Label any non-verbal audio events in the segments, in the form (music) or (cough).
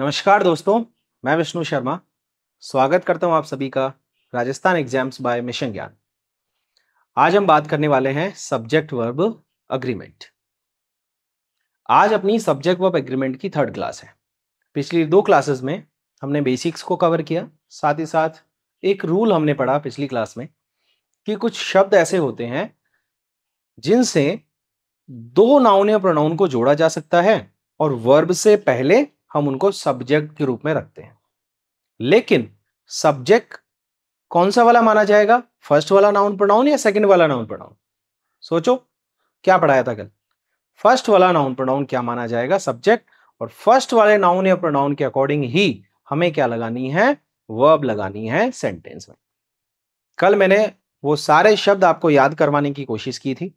नमस्कार दोस्तों मैं विष्णु शर्मा स्वागत करता हूं आप सभी का राजस्थान एग्जाम्स बाय मिशन ज्ञान आज हम बात करने वाले हैं सब्जेक्ट वर्ब अग्रीमेंट आज अपनी सब्जेक्ट वर्ब एग्रीमेंट की थर्ड क्लास है पिछली दो क्लासेस में हमने बेसिक्स को कवर किया साथ ही साथ एक रूल हमने पढ़ा पिछली क्लास में कि कुछ शब्द ऐसे होते हैं जिनसे दो नाउन या प्रोनाउन को जोड़ा जा सकता है और वर्ब से पहले हम उनको सब्जेक्ट के रूप में रखते हैं लेकिन सब्जेक्ट कौन सा वाला माना जाएगा फर्स्ट वाला नाउन प्रोनाउन या सेकंड वाला नाउन प्रोनाउन सोचो क्या पढ़ाया था कल फर्स्ट वाला नाउन प्रोनाउन क्या माना जाएगा सब्जेक्ट और फर्स्ट वाले नाउन या प्रोनाउन के अकॉर्डिंग ही हमें क्या लगानी है वर्ब लगानी है सेंटेंस में कल मैंने वो सारे शब्द आपको याद करवाने की कोशिश की थी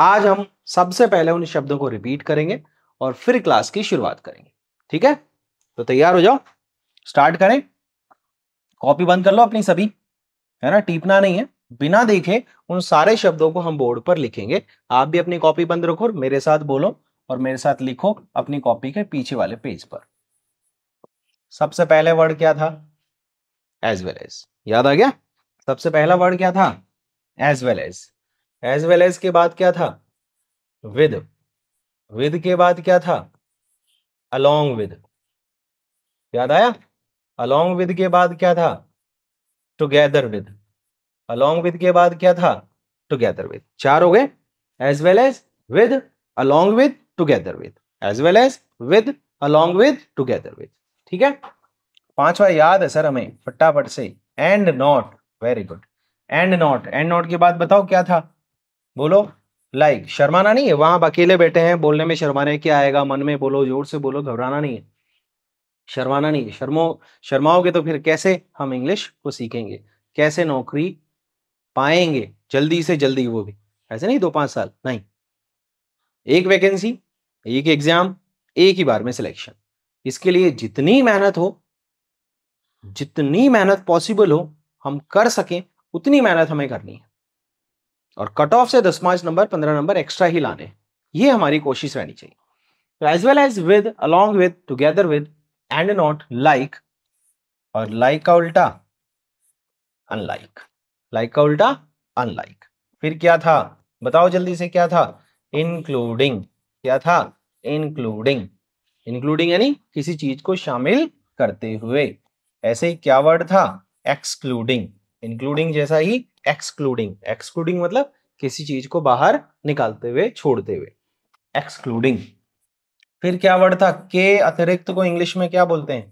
आज हम सबसे पहले उन शब्दों को रिपीट करेंगे और फिर क्लास की शुरुआत करेंगे ठीक है तो तैयार हो जाओ स्टार्ट करें कॉपी बंद कर लो अपनी सभी है ना टीपना नहीं है बिना देखे उन सारे शब्दों को हम बोर्ड पर लिखेंगे आप भी अपनी कॉपी बंद रखो और मेरे साथ बोलो और मेरे साथ लिखो अपनी कॉपी के पीछे वाले पेज पर सबसे पहले वर्ड क्या था एज वेल एज याद आ गया सबसे पहला वर्ड क्या था as well as as well as के बाद क्या था विद विद के बाद क्या था अलोंग विद याद आया अलोंग विद के बाद क्या था टुगेदर विद अलोंग विद के बाद क्या था टुगेदर विद चार हो गए as well as with along with together with as well as with along with together with ठीक है पांचवा याद है सर हमें फटाफट से and not very good and not and not के बाद बताओ क्या था बोलो लाइक like, शर्माना नहीं है वहां आप अकेले बैठे हैं बोलने में शर्माने क्या आएगा मन में बोलो जोर से बोलो घबराना नहीं है शर्माना नहीं है शर्मो शर्माओगे तो फिर कैसे हम इंग्लिश को सीखेंगे कैसे नौकरी पाएंगे जल्दी से जल्दी वो भी ऐसे नहीं दो पांच साल नहीं एक वैकेंसी एक एग्जाम एक ही बार में सिलेक्शन इसके लिए जितनी मेहनत हो जितनी मेहनत पॉसिबल हो हम कर सकें उतनी मेहनत हमें करनी है और कट ऑफ से दस मार्च नंबर पंद्रह नंबर एक्स्ट्रा ही लाने ये हमारी कोशिश रहनी चाहिए as well as with along with together with and not like और लाइक का उल्टा अनलाइक लाइक का उल्टा अनलाइक फिर क्या था बताओ जल्दी से क्या था इंक्लूडिंग क्या था इंक्लूडिंग इंक्लूडिंग यानी किसी चीज को शामिल करते हुए ऐसे ही क्या वर्ड था एक्सक्लूडिंग इंक्लूडिंग जैसा ही एक्सक्लूडिंग एक्सक्लूडिंग मतलब किसी चीज को बाहर निकालते हुए छोड़ते हुए एक्सक्लूडिंग फिर क्या वर्ड था के अतिरिक्त को इंग्लिश में क्या बोलते हैं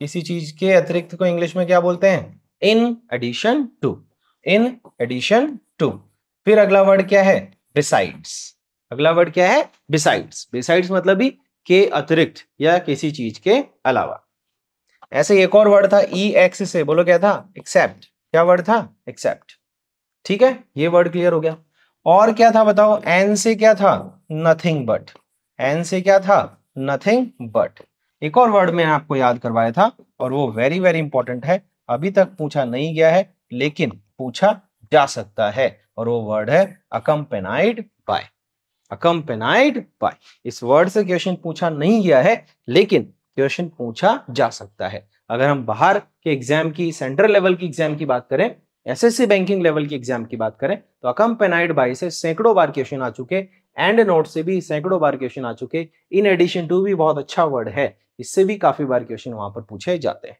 किसी चीज के अतिरिक्त को इंग्लिश में क्या बोलते हैं in addition to in addition to फिर अगला वर्ड क्या है बिसाइड्स अगला वर्ड क्या है बिसाइड्स बिसाइड्स मतलब भी के अतिरिक्त या किसी चीज के अलावा ऐसे एक और वर्ड था ई e एक्स से बोलो क्या था एक्सेप्ट क्या वर्ड था एक्सेप्ट ठीक है ये वर्ड क्लियर हो गया और क्या था बताओ एन से क्या था नथिंग बट एन से क्या था नथिंग बट एक और वर्ड में आपको याद करवाया था और वो वेरी वेरी इंपॉर्टेंट है अभी तक पूछा नहीं गया है लेकिन पूछा जा सकता है और वो वर्ड है अकम्पेनाइड बाय अकम्पेनाइड बाय इस वर्ड से क्वेश्चन पूछा नहीं गया है लेकिन क्वेश्चन पूछा जा सकता है अगर हम बाहर के एग्जाम की सेंट्रल लेवल की एग्जाम की बात करें एसएससी बैंकिंग लेवल की एग्जाम की बात करें तो अकम पेनाइड बाई से सैकड़ों बार क्वेश्चन आ चुके एंड नोट से भी सैकड़ों बार क्वेश्चन आ चुके इन एडिशन टू भी बहुत अच्छा वर्ड है इससे भी काफी बार क्वेश्चन वहां पर पूछे जाते हैं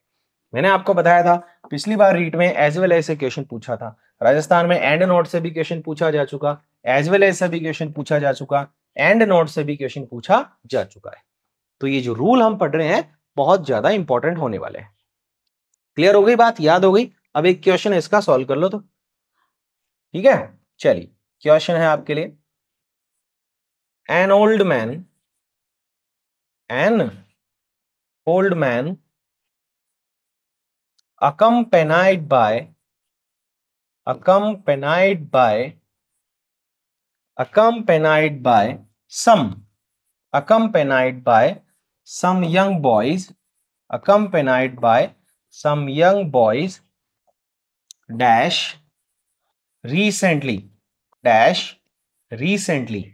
मैंने आपको बताया था पिछली बार रीट में एज वेल ऐसे क्वेश्चन पूछा था राजस्थान में एंड नोट से भी क्वेश्चन पूछा जा चुका एज वेल ऐसा भी क्वेश्चन पूछा जा चुका एंड नोट से भी क्वेश्चन पूछा जा चुका है तो ये जो रूल हम पढ़ रहे हैं बहुत ज्यादा इंपॉर्टेंट होने वाले हैं क्लियर हो गई बात याद हो गई अब एक क्वेश्चन है इसका सॉल्व कर लो तो ठीक है चलिए क्वेश्चन है आपके लिए an old man an old man accompanied by accompanied by some accompanied by some young boys accompanied by some young boys dash recently dash recently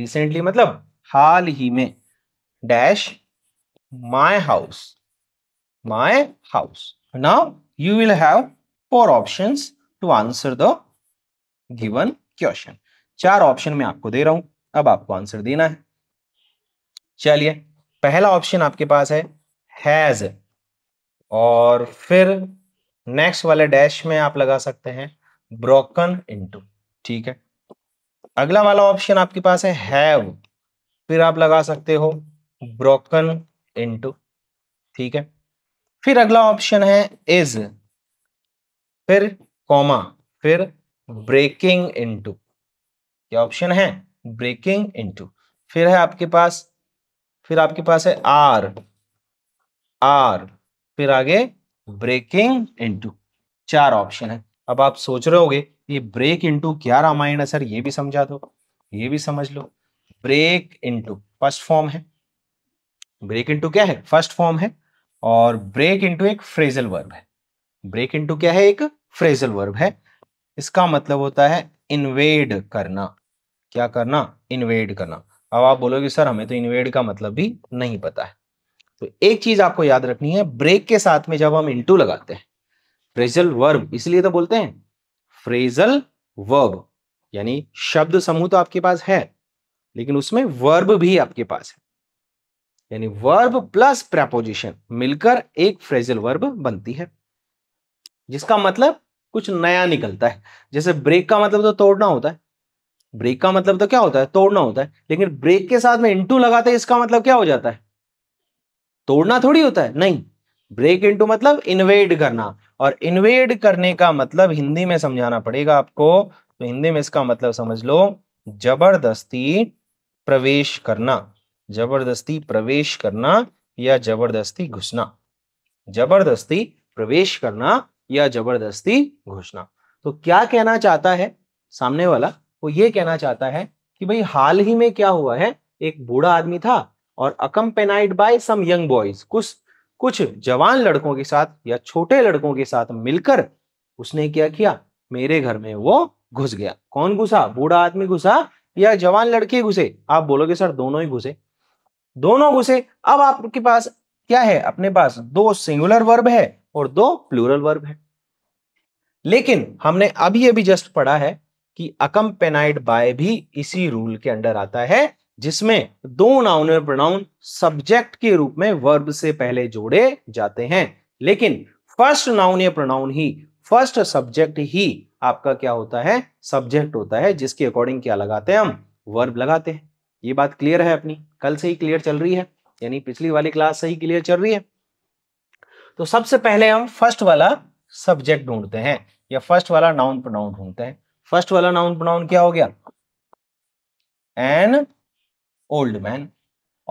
recently मतलब हाल ही में dash my house my house now you will have four options to answer the given question चार option में आपको दे रहा हूं अब आपको answer देना है चलिए पहला ऑप्शन आपके पास है हैज़ और फिर नेक्स्ट वाले डैश में आप लगा सकते हैं ब्रोकन इनटू ठीक है अगला वाला ऑप्शन आपके पास है हैव फिर आप लगा सकते हो ब्रोकन इनटू ठीक है फिर अगला ऑप्शन है इज फिर कॉमा फिर ब्रेकिंग इनटू ये ऑप्शन है ब्रेकिंग इनटू फिर है आपके पास फिर आपके पास है आर आर फिर आगे ब्रेकिंग इनटू चार ऑप्शन है अब आप सोच रहे होगे ये ब्रेक इनटू क्या रामायण है सर ये भी समझा दो ये भी समझ लो ब्रेक इनटू फर्स्ट फॉर्म है ब्रेक इनटू क्या है फर्स्ट फॉर्म है और ब्रेक इनटू एक फ्रेजल वर्ब है ब्रेक इनटू क्या है एक फ्रेजल वर्ब है इसका मतलब होता है इन्वेड करना क्या करना इन्वेड करना अब आप बोलोगे सर हमें तो इन्वेड का मतलब भी नहीं पता है तो एक चीज आपको याद रखनी है ब्रेक के साथ में जब हम इंटू लगाते हैं फ्रेजल वर्ब इसलिए तो बोलते हैं फ्रेजल वर्ब यानी शब्द समूह तो आपके पास है लेकिन उसमें वर्ब भी आपके पास है यानी वर्ब प्लस प्रेपोजिशन मिलकर एक फ्रेजल वर्ब बनती है जिसका मतलब कुछ नया निकलता है जैसे ब्रेक का मतलब तो तोड़ना होता है ब्रेक का मतलब तो क्या होता है तोड़ना होता है लेकिन ब्रेक के साथ में इंटू लगाते इसका मतलब क्या हो जाता है तोड़ना थोड़ी होता है नहीं ब्रेक इंटू मतलब इन्वेड करना और इन्वेड करने का मतलब हिंदी में समझाना पड़ेगा आपको तो हिंदी में इसका मतलब समझ लो जबरदस्ती प्रवेश करना जबरदस्ती प्रवेश करना या जबरदस्ती घुसना जबरदस्ती प्रवेश करना या जबरदस्ती घुसना तो क्या कहना चाहता है सामने वाला वो ये कहना चाहता है कि भाई हाल ही में क्या हुआ है एक बूढ़ा आदमी था और accompanied by some young boys कुछ कुछ जवान लड़कों के साथ या छोटे लड़कों के साथ मिलकर उसने क्या किया मेरे घर में वो घुस गया कौन घुसा बूढ़ा आदमी घुसा या जवान लड़के घुसे आप बोलोगे सर दोनों ही घुसे दोनों घुसे अब आपके पास क्या है अपने पास दो सिंगुलर वर्ब है और दो प्लूरल वर्ब है लेकिन हमने अभी अभी जस्ट पढ़ा है कि अकम्पेनाइड बाय भी इसी रूल के अंडर आता है जिसमें दो नाउन प्रोनाउन सब्जेक्ट के रूप में वर्ब से पहले जोड़े जाते हैं लेकिन फर्स्ट नाउन या प्रोनाउन ही फर्स्ट सब्जेक्ट ही आपका क्या होता है सब्जेक्ट होता है जिसके अकॉर्डिंग क्या लगाते हैं हम वर्ब लगाते हैं ये बात क्लियर है अपनी कल से ही क्लियर चल रही है यानी पिछली वाली क्लास से ही क्लियर चल रही है तो सबसे पहले हम फर्स्ट वाला सब्जेक्ट ढूंढते हैं या फर्स्ट वाला नाउन प्रोनाउन ढूंढते हैं फर्स्ट वाला नाउन प्रोनाउन क्या हो गया एन ओल्ड मैन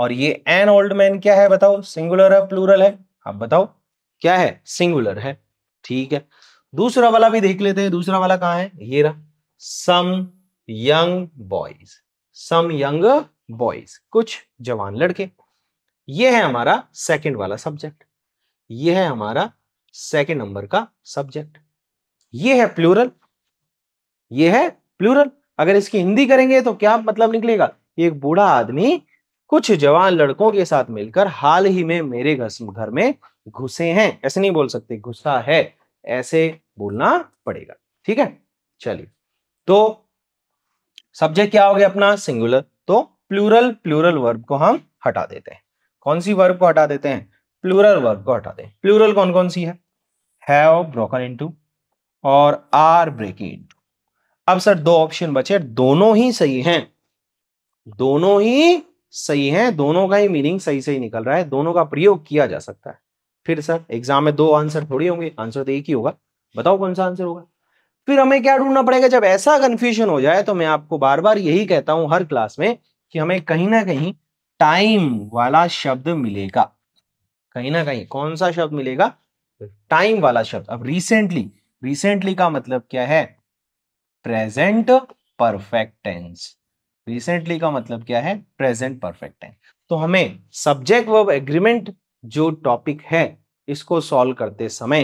और ये एन ओल्ड मैन क्या है बताओ सिंगुलर है प्लूरल है आप बताओ क्या है सिंगुलर है ठीक है दूसरा वाला भी देख लेते हैं दूसरा वाला कहा है ये रहा some young boys some young boys कुछ जवान लड़के ये है हमारा सेकंड वाला सब्जेक्ट ये है हमारा सेकंड नंबर का सब्जेक्ट ये है प्लूरल ये है प्लूरल अगर इसकी हिंदी करेंगे तो क्या मतलब निकलेगा एक बूढ़ा आदमी कुछ जवान लड़कों के साथ मिलकर हाल ही में मेरे घर में घुसे हैं ऐसे नहीं बोल सकते घुसा है ऐसे बोलना पड़ेगा ठीक है चलिए तो सब्जेक्ट क्या हो गया अपना सिंगुलर तो प्लूरल प्लूरल वर्ब को हम हटा देते हैं कौन सी वर्ब को हटा देते हैं प्लूरल वर्ब को हटा दे प्लूरल कौन कौन सी है हैव ब्रोकन इनटू और आर ब्रेकिंग इनटू अब सर दो ऑप्शन बचे दोनों ही सही हैं दोनों ही सही हैं दोनों का ही मीनिंग सही सही निकल रहा है दोनों का प्रयोग किया जा सकता है फिर सर एग्जाम में दो आंसर थोड़ी होंगे आंसर तो एक ही होगा बताओ कौन सा आंसर होगा फिर हमें क्या ढूंढना पड़ेगा जब ऐसा कंफ्यूजन हो जाए तो मैं आपको बार बार यही कहता हूं हर क्लास में कि हमें कहीं ना कहीं टाइम वाला शब्द मिलेगा कहीं ना कहीं कौन सा शब्द मिलेगा टाइम वाला शब्द अब रिसेंटली रिसेंटली का मतलब क्या है प्रेजेंट परफेक्ट टेंस रिसेंटली का मतलब क्या है प्रेजेंट परफेक्ट टेंस तो हमें सब्जेक्ट वर्ब एग्रीमेंट जो टॉपिक है इसको सॉल्व करते समय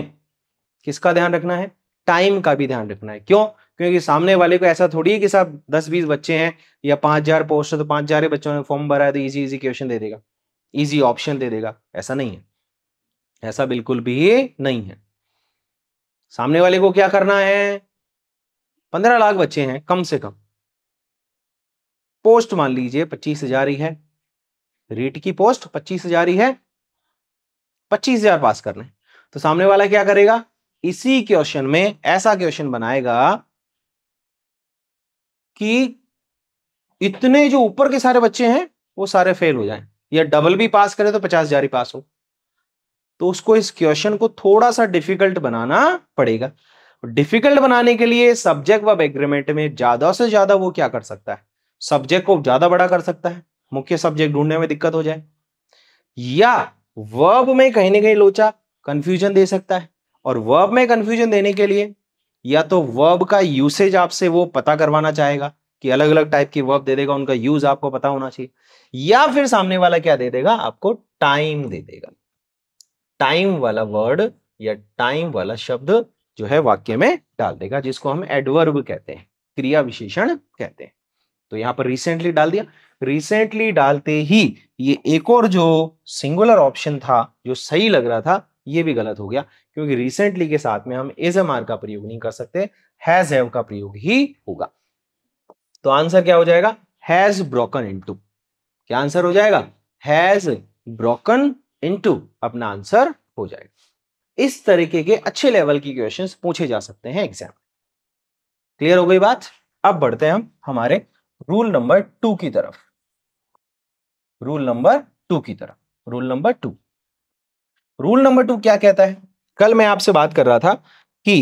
किसका ध्यान रखना है टाइम का भी ध्यान रखना है क्यों क्योंकि सामने वाले को ऐसा थोड़ी है कि साहब दस बीस बच्चे हैं या पांच हज़ार पोस्ट तो पांच हज़ार बच्चों ने फॉर्म भरा है तो इजी इजी क्वेश्चन दे देगा इजी ऑप्शन दे देगा ऐसा नहीं है ऐसा बिल्कुल भी नहीं है सामने वाले को क्या करना है पंद्रह लाख बच्चे हैं कम से कम पोस्ट मान लीजिए पच्चीस हजार ही है रीट की पोस्ट पच्चीस हजार ही है पच्चीस हजार पास करने तो सामने वाला क्या करेगा इसी क्वेश्चन में ऐसा क्वेश्चन बनाएगा कि इतने जो ऊपर के सारे बच्चे हैं वो सारे फेल हो जाएं या डबल भी पास करें तो पचास हजार ही पास हो तो उसको इस क्वेश्चन को थोड़ा सा डिफिकल्ट बनाना पड़ेगा डिफिकल्ट बनाने के लिए सब्जेक्ट वब एग्रीमेंट में ज्यादा से ज्यादा वो क्या कर सकता है सब्जेक्ट को ज्यादा बड़ा कर सकता है मुख्य सब्जेक्ट ढूंढने में दिक्कत हो जाए या वर्ब में कहीं ना कहीं लोचा कंफ्यूजन दे सकता है और वर्ब में कंफ्यूजन देने के लिए या तो वर्ब का यूसेज आपसे वो पता करवाना चाहेगा कि अलग अलग टाइप की वर्ब दे देगा उनका यूज आपको पता होना चाहिए या फिर सामने वाला क्या दे देगा आपको टाइम दे देगा टाइम वाला वर्ड या टाइम वाला शब्द जो है वाक्य में डाल देगा जिसको हम एडवर्ब कहते हैं क्रिया विशेषण कहते हैं तो यहां पर रिसेंटली डाल दिया रिसेंटली डालते ही ये एक और जो सिंगुलर ऑप्शन था जो सही लग रहा था ये भी गलत हो गया क्योंकि रिसेंटली के साथ में हम एज एम आर का प्रयोग नहीं कर सकते हैज हैव का प्रयोग ही होगा तो आंसर क्या हो जाएगा हैज ब्रोकन इनटू क्या आंसर हो जाएगा हैज ब्रोकन इनटू अपना आंसर हो जाएगा इस तरीके के अच्छे लेवल की क्वेश्चंस पूछे जा सकते हैं एग्जाम क्लियर हो गई बात अब बढ़ते हैं हम हमारे रूल नंबर टू की तरफ रूल नंबर टू की तरफ rule number two rule number two क्या कहता है कल मैं आपसे बात कर रहा था कि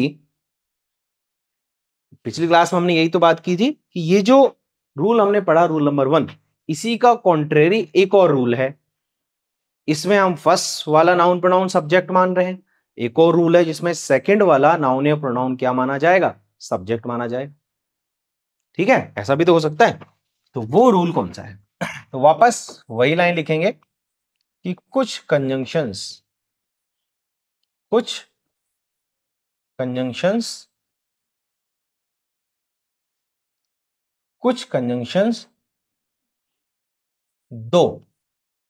पिछली क्लास में हमने यही तो बात की थी कि ये जो रूल हमने पढ़ा रूल नंबर वन इसी का कॉन्ट्रेरी एक और रूल है इसमें हम फर्स्ट वाला नाउन प्रोनाउन सब्जेक्ट मान रहे हैं एक और रूल है जिसमें सेकंड वाला नाउन या प्रोनाउन क्या माना जाएगा सब्जेक्ट माना जाएगा ठीक है ऐसा भी तो हो सकता है तो वो रूल कौन सा है तो वापस वही लाइन लिखेंगे कि कुछ कंजंक्शंस कुछ कंजंक्शंस कुछ कंजंक्शंस दो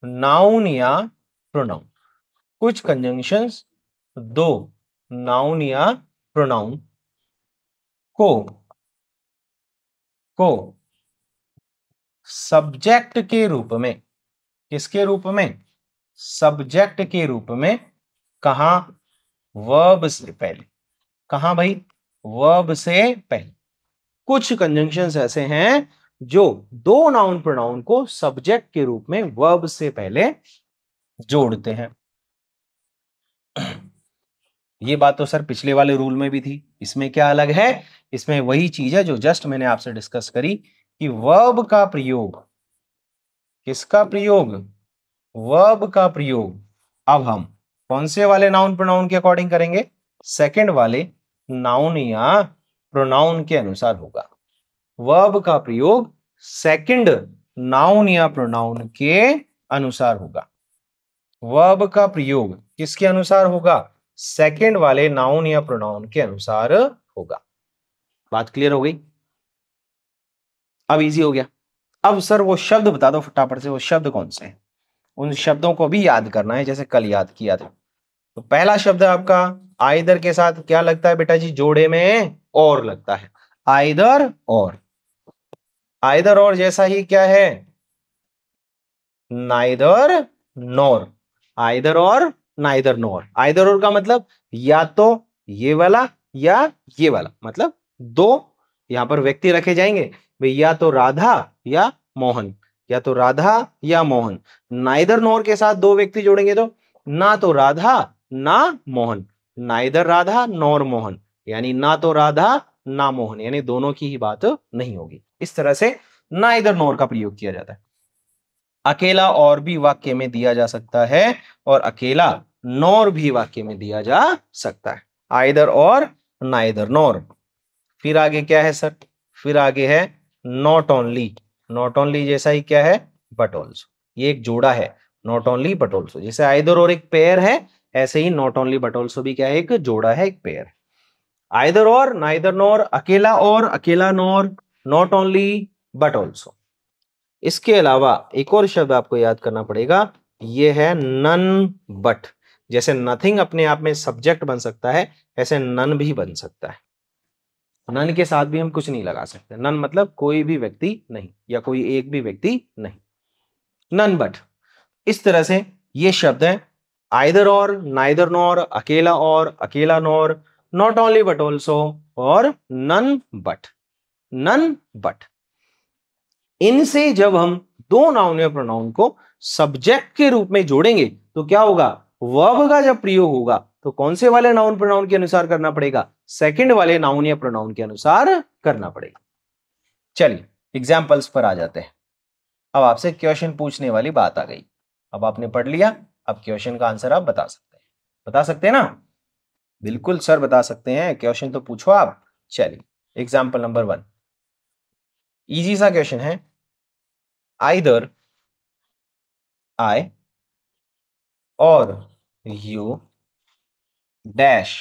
नाउन या प्रोनाउन कुछ कंजंक्शंस दो नाउन या प्रोनाउन को को सब्जेक्ट के रूप में किसके रूप में सब्जेक्ट के रूप में कहा वर्ब से पहले कहा भाई वर्ब से पहले कुछ कंजंक्शन ऐसे हैं जो दो नाउन प्रोनाउन को सब्जेक्ट के रूप में वर्ब से पहले जोड़ते हैं ये बात तो सर पिछले वाले रूल में भी थी इसमें क्या अलग है इसमें वही चीज है जो जस्ट मैंने आपसे डिस्कस करी कि वर्ब का प्रयोग किसका प्रयोग वर्ब का प्रयोग अब हम कौन से वाले नाउन प्रोनाउन के अकॉर्डिंग करेंगे सेकंड वाले नाउन या प्रोनाउन के अनुसार होगा वर्ब का प्रयोग सेकंड नाउन या प्रोनाउन के अनुसार होगा वर्ब का प्रयोग किसके अनुसार होगा सेकेंड वाले नाउन या प्रोनाउन के अनुसार होगा बात क्लियर हो गई अब इजी हो गया अब सर वो शब्द बता दो फटाफट से वो शब्द कौन से हैं उन शब्दों को भी याद करना है जैसे कल याद किया था तो पहला शब्द है आपका आयदर के साथ क्या लगता है बेटा जी जोड़े में और लगता है आयदर और आयदर और जैसा ही क्या है neither nor either or neither nor either or का मतलब या तो ये वाला या ये वाला मतलब दो यहाँ पर व्यक्ति रखे जाएंगे भाई या तो राधा या मोहन या तो राधा या मोहन नाइदर नोर के साथ दो व्यक्ति जोड़ेंगे तो ना तो राधा ना मोहन नाइदर राधा नोर मोहन यानी ना तो राधा ना मोहन यानी दोनों की ही बात नहीं होगी इस तरह से नाइदर नोर का प्रयोग किया जाता है अकेला और भी वाक्य में दिया जा सकता है और अकेला नौर भी वाक्य में दिया जा सकता है आइदर और नाइदर नौर फिर आगे क्या है सर फिर आगे है नॉट ओनली नॉट ओनली जैसा ही क्या है बट ऑल्सो ये एक जोड़ा है नॉट ओनली बट ऑल्सो जैसे आइदर और एक पेयर है ऐसे ही नॉट ओनली बट ऑल्सो भी क्या है एक जोड़ा है एक pair either or neither nor अकेला और अकेला nor not only but also इसके अलावा एक और शब्द आपको याद करना पड़ेगा ये है नन बट जैसे नथिंग अपने आप में सब्जेक्ट बन सकता है ऐसे नन भी बन सकता है नन के साथ भी हम कुछ नहीं लगा सकते नन मतलब कोई भी व्यक्ति नहीं या कोई एक भी व्यक्ति नहीं नन बट इस तरह से ये शब्द है आइदर और नाइदर नॉर अकेला और अकेला nor not only but also और नन बट नन बट इनसे जब हम दो नाउन या प्रोनाउन को सब्जेक्ट के रूप में जोड़ेंगे तो क्या होगा वर्ब का जब प्रयोग होगा तो कौन से वाले नाउन प्रोनाउन के अनुसार करना पड़ेगा सेकंड वाले नाउन या प्रोनाउन के अनुसार करना पड़ेगा चलिए एग्जाम्पल्स पर आ जाते हैं अब आपसे क्वेश्चन पूछने वाली बात आ गई अब आपने पढ़ लिया अब क्वेश्चन का आंसर आप बता सकते हैं बता सकते हैं ना बिल्कुल सर बता सकते हैं क्वेश्चन तो पूछो आप चलिए एग्जाम्पल नंबर वन इजी सा क्वेश्चन है either I or u dash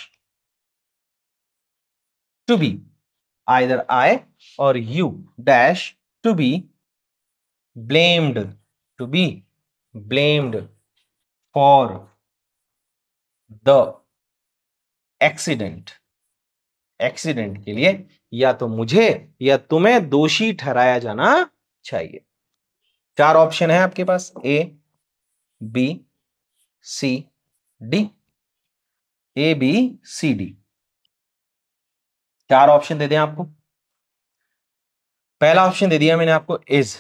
to be either I or u dash to be blamed to be blamed for the accident accident के लिए या तो मुझे या तुम्हें दोषी ठहराया जाना चाहिए चार ऑप्शन है आपके पास A B C D A B C D चार ऑप्शन दे दिया आपको पहला ऑप्शन दे दिया मैंने आपको इज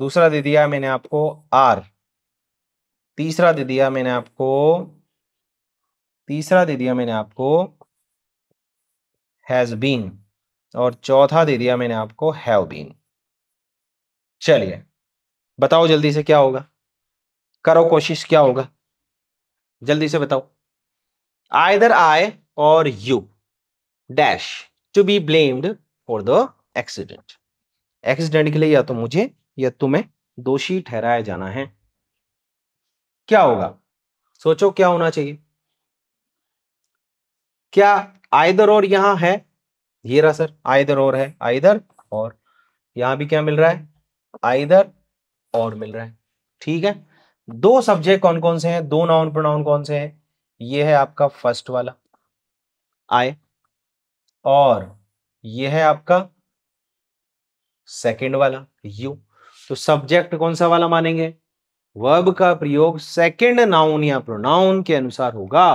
दूसरा दे दिया मैंने आपको आर तीसरा दे दिया मैंने आपको तीसरा दे दिया मैंने आपको हैज बीन और चौथा दे दिया मैंने आपको हैव बीन चलिए बताओ जल्दी से क्या होगा करो कोशिश क्या होगा जल्दी से बताओ either I or you dash to be blamed for the accident accident के लिए या तो मुझे या तुम्हें दोषी ठहराया जाना है क्या होगा सोचो क्या होना चाहिए क्या आयदर और यहां है ये रहा सर आयदर और है आयदर और यहां भी क्या मिल रहा है आयदर और मिल रहा है ठीक है दो सब्जेक्ट कौन कौन से हैं दो नाउन प्रोनाउन कौन से हैं ये है आपका फर्स्ट वाला आय और ये है आपका सेकंड वाला यू तो सब्जेक्ट कौन सा वाला मानेंगे वर्ब का प्रयोग सेकंड नाउन या प्रोनाउन के अनुसार होगा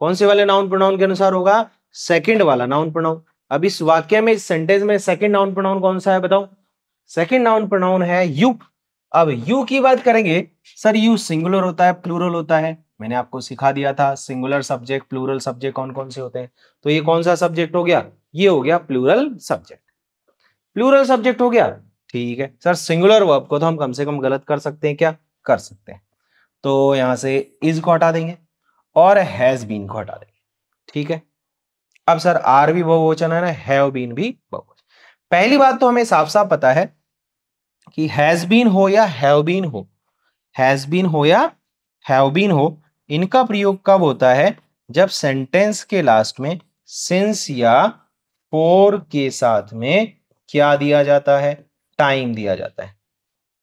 कौन से वाले नाउन प्रोनाउन के अनुसार होगा सेकंड वाला नाउन प्रोनाउन अब इस वाक्य में इस सेंटेंस में सेकंड नाउन प्रोनाउन कौन सा है बताओ सेकंड नाउन प्रोनाउन है यू अब यू की बात करेंगे सर यू सिंगुलर होता है प्लूरल होता है मैंने आपको सिखा दिया था सिंगुलर सब्जेक्ट प्लूरल सब्जेक्ट कौन कौन से होते हैं तो ये कौन सा सब्जेक्ट हो गया ये हो गया प्लूरल सब्जेक्ट प्लूरल सब्जेक्ट हो गया ठीक है सर सिंगुलर वर्ब को तो हम कम से कम गलत कर सकते हैं क्या कर सकते हैं तो यहां से इज को हटा देंगे और हैज बीन को हटा देंगे ठीक है अब सर आर भी बहुवचन है ना हैव बीन भी बहुवचन पहली बात तो हमें साफ साफ पता है कि हैज बीन हो या हैव बीन हो हैज बीन हो या हैव बीन हो इनका प्रयोग कब होता है जब सेंटेंस के लास्ट में सिंस या फोर के साथ में क्या दिया जाता है टाइम दिया जाता है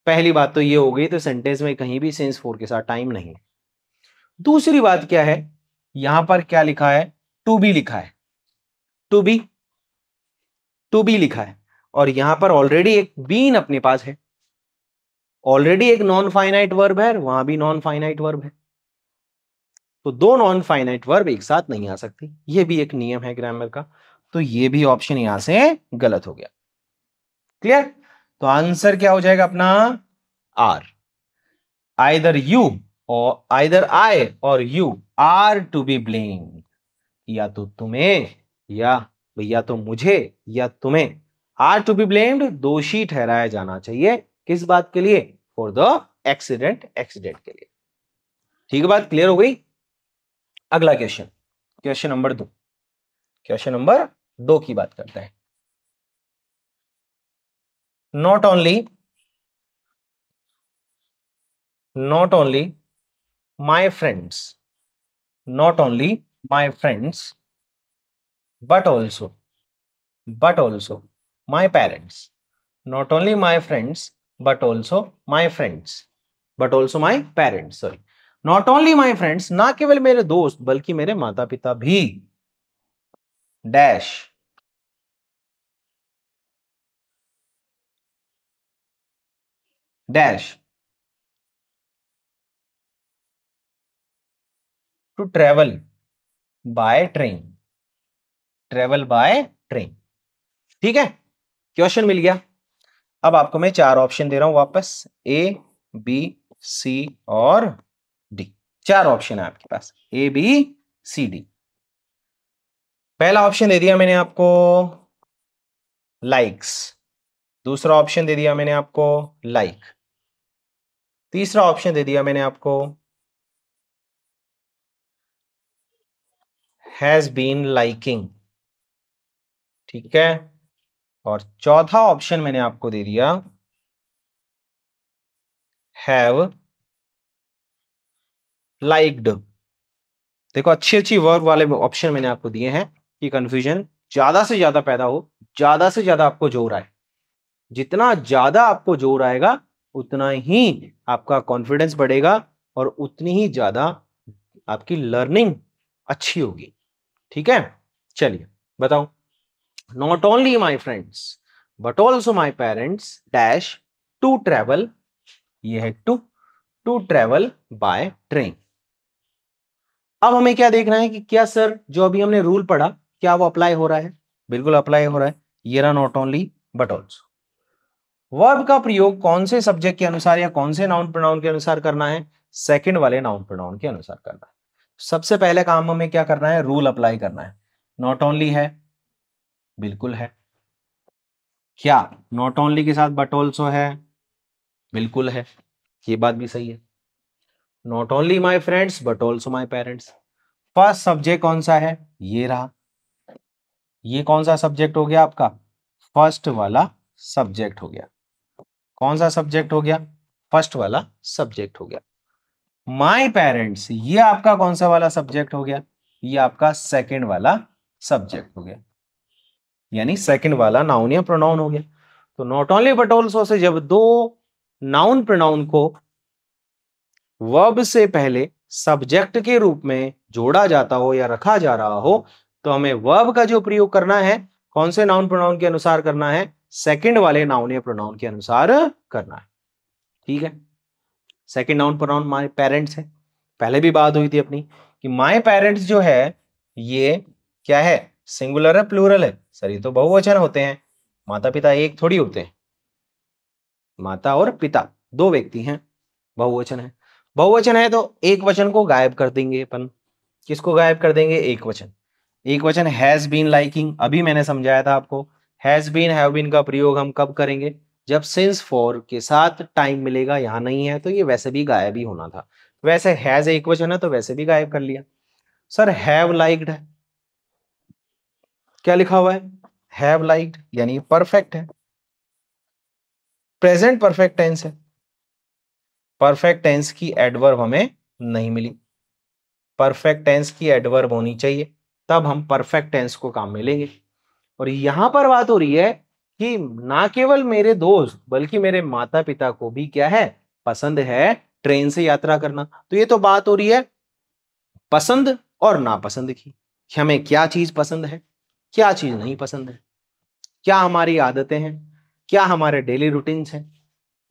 पहली बात तो ये हो गई तो सेंटेंस में कहीं भी सिंस फोर के साथ टाइम नहीं है दूसरी बात क्या है यहां पर क्या लिखा है टू बी लिखा है टू बी टू बी लिखा है और यहां पर ऑलरेडी एक बीन अपने पास है ऑलरेडी एक नॉन फाइनाइट वर्ब है वहां भी नॉन फाइनाइट वर्ब है तो दो नॉन फाइनाइट वर्ब एक साथ नहीं आ सकती ये भी एक नियम है ग्रामर का तो यह भी ऑप्शन यहां से गलत हो गया क्लियर तो आंसर क्या हो जाएगा अपना are either you or either I or you are to be blame या तो तुम्हें या भैया तो मुझे या तुम्हें आर टू बी ब्लेम्ड दोषी ठहराया जाना चाहिए किस बात के लिए फॉर द एक्सीडेंट एक्सीडेंट के लिए ठीक है बात क्लियर हो गई अगला क्वेश्चन क्वेश्चन नंबर दो क्वेश्चन नंबर दो की बात करते हैं not only not only my friends not only my friends but also but also my parents not only my friends but also my friends but also my parents sorry not only my friends ना केवल मेरे दोस्त बल्कि मेरे माता पिता भी dash dash to travel by train travel by train ठीक है क्वेश्चन मिल गया अब आपको मैं चार ऑप्शन दे रहा हूं वापस ए बी सी और डी चार ऑप्शन है आपके पास ए बी सी डी पहला ऑप्शन दे दिया मैंने आपको लाइक्स दूसरा ऑप्शन दे दिया मैंने आपको लाइक तीसरा ऑप्शन दे दिया मैंने आपको हैज बीन लाइकिंग ठीक है और चौथा ऑप्शन मैंने आपको दे दिया हैव लाइक्ड देखो अच्छी अच्छी वर्ग वाले ऑप्शन मैंने आपको दिए हैं कि कंफ्यूजन ज्यादा से ज्यादा पैदा हो ज्यादा से ज्यादा आपको जोर आए जितना ज्यादा आपको जोर आएगा उतना ही आपका कॉन्फिडेंस बढ़ेगा और उतनी ही ज्यादा आपकी लर्निंग अच्छी होगी ठीक है चलिए बताओ not only my friends but also my parents dash to travel ye hai to to travel by train अब हमें क्या देखना है कि क्या सर जो अभी हमने रूल पढ़ा क्या वो अप्लाई हो रहा है बिल्कुल अप्लाई हो रहा है ये रहा not only but also verb का प्रयोग कौन से सब्जेक्ट के अनुसार या कौन से नाउन प्रोनाउन के अनुसार करना है सेकंड वाले नाउन प्रोनाउन के अनुसार करना है सबसे पहले काम हमें क्या करना है रूल अप्लाई करना है नॉट ओनली है बिल्कुल है क्या नॉट ओनली के साथ बट ऑल्सो है बिल्कुल है ये बात भी सही है not only my friends but also my parents first subject कौन सा है ये रहा ये कौन सा सब्जेक्ट हो गया आपका फर्स्ट वाला सब्जेक्ट हो गया कौन सा सब्जेक्ट हो गया फर्स्ट वाला सब्जेक्ट हो गया माई पेरेंट्स ये आपका कौन सा वाला सब्जेक्ट हो गया ये आपका सेकेंड वाला सब्जेक्ट हो गया यानी सेकंड वाला नाउन या प्रोनाउन हो गया तो not only but also say जब दो नाउन प्रोनाउन को वर्ब से पहले सब्जेक्ट के रूप में जोड़ा जाता हो या रखा जा रहा हो तो हमें वर्ब का जो प्रयोग करना है कौन से नाउन प्रोनाउन के अनुसार करना है सेकंड वाले नाउन या प्रोनाउन के अनुसार करना है ठीक है second noun pronoun my parents है पहले भी बात हुई थी अपनी कि माय पेरेंट्स जो है ये क्या है सिंगुलर है प्लूरल है सर ये तो बहुवचन होते हैं माता पिता एक थोड़ी होते हैं माता और पिता दो व्यक्ति हैं बहुवचन है बहुवचन है तो एक वचन को गायब कर देंगे अपन किसको गायब कर देंगे एक वचन एक वचन हैज बीन लाइकिंग अभी मैंने समझाया था आपको हैज बीन हैव बीन का प्रयोग हम कब करेंगे जब सिंस फॉर के साथ टाइम मिलेगा यहाँ नहीं है तो ये वैसे भी गायब ही होना था वैसे हैज एक वचन है तो वैसे भी गायब कर लिया सर हैव लाइक्ड है क्या लिखा हुआ है हैव लाइक्ड यानी परफेक्ट है प्रेजेंट परफेक्ट टेंस है परफेक्ट टेंस की एडवर्ब हमें नहीं मिली परफेक्ट टेंस की एडवर्ब होनी चाहिए तब हम परफेक्ट टेंस को काम में लेंगे और यहां पर बात हो रही है कि ना केवल मेरे दोस्त बल्कि मेरे माता पिता को भी क्या है पसंद है ट्रेन से यात्रा करना तो ये तो बात हो रही है पसंद और नापसंद की हमें क्या चीज पसंद है क्या चीज़ नहीं पसंद है क्या हमारी आदतें हैं क्या हमारे डेली रूटीन्स हैं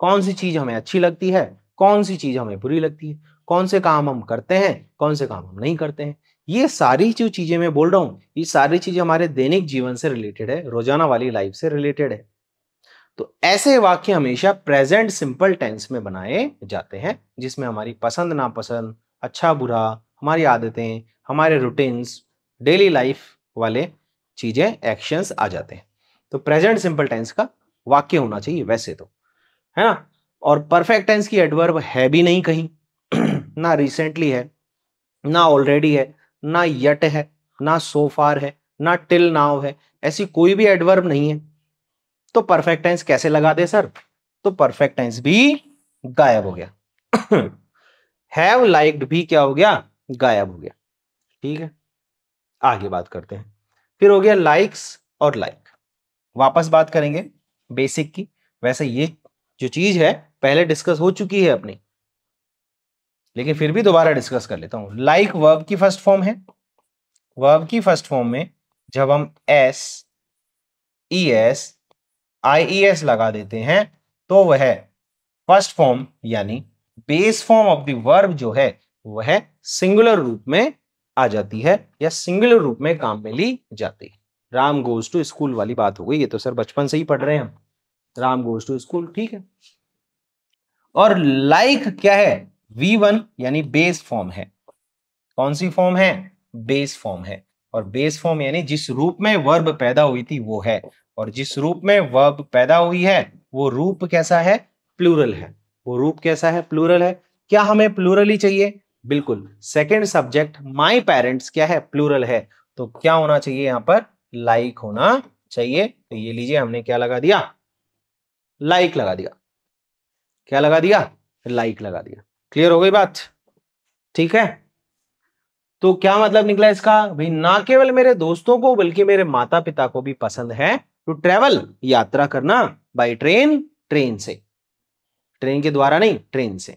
कौन सी चीज़ हमें अच्छी लगती है कौन सी चीज़ हमें बुरी लगती है कौन से काम हम करते हैं कौन से काम हम नहीं करते हैं ये सारी जो चीज़ें मैं बोल रहा हूँ ये सारी चीज़ें हमारे दैनिक जीवन से रिलेटेड है रोजाना वाली लाइफ से रिलेटेड है तो ऐसे वाक्य हमेशा प्रेजेंट सिंपल टेंस में बनाए जाते हैं जिसमें हमारी पसंद नापसंद अच्छा बुरा हमारी आदतें हमारे रूटीन्स डेली लाइफ वाले चीजें एक्शंस आ जाते हैं तो प्रेजेंट सिंपल टेंस का वाक्य होना चाहिए वैसे तो है ना और परफेक्ट टेंस की एडवर्ब है भी नहीं कहीं (clears throat) ना रिसेंटली है ना ऑलरेडी है ना यट है ना सो फार है ना टिल नाउ है ऐसी कोई भी एडवर्ब नहीं है तो परफेक्ट टेंस कैसे लगा दे सर तो परफेक्ट टेंस भी गायब हो गया हैव (clears throat) लाइक्ड भी क्या हो गया गायब हो गया ठीक है आगे बात करते हैं फिर हो गया लाइक्स और लाइक वापस बात करेंगे बेसिक की वैसे ये जो चीज है पहले डिस्कस हो चुकी है अपनी लेकिन फिर भी दोबारा डिस्कस कर लेता हूं लाइक वर्ब की फर्स्ट फॉर्म है वर्ब की फर्स्ट फॉर्म में जब हम S E S I E S लगा देते हैं तो वह फर्स्ट फॉर्म यानी base form of the verb जो है वह सिंगुलर रूप में आ जाती है या सिंगल रूप में काम में ली जाती है राम गोज टू स्कूल वाली बात हो गई ये तो सर बचपन से ही पढ़ रहे हैं हम राम गोज टू स्कूल ठीक है और लाइक like क्या है वी वन यानी बेस फॉर्म है कौन सी फॉर्म है बेस फॉर्म है और बेस फॉर्म यानी जिस रूप में वर्ब पैदा हुई थी वो है और जिस रूप में वर्ब पैदा हुई है वो रूप कैसा है प्लूरल है वो रूप कैसा है प्लूरल है क्या हमें प्लूरल ही चाहिए बिल्कुल सेकेंड सब्जेक्ट माई पेरेंट्स क्या है प्लूरल है तो क्या होना चाहिए यहां पर लाइक like होना चाहिए तो ये लीजिए हमने क्या लगा दिया लाइक like लगा दिया क्या लगा दिया लाइक like लगा दिया क्लियर हो गई बात ठीक है तो क्या मतलब निकला इसका भाई ना केवल मेरे दोस्तों को बल्कि मेरे माता पिता को भी पसंद है टू तो ट्रेवल यात्रा करना बाई ट्रेन ट्रेन से ट्रेन के द्वारा नहीं ट्रेन से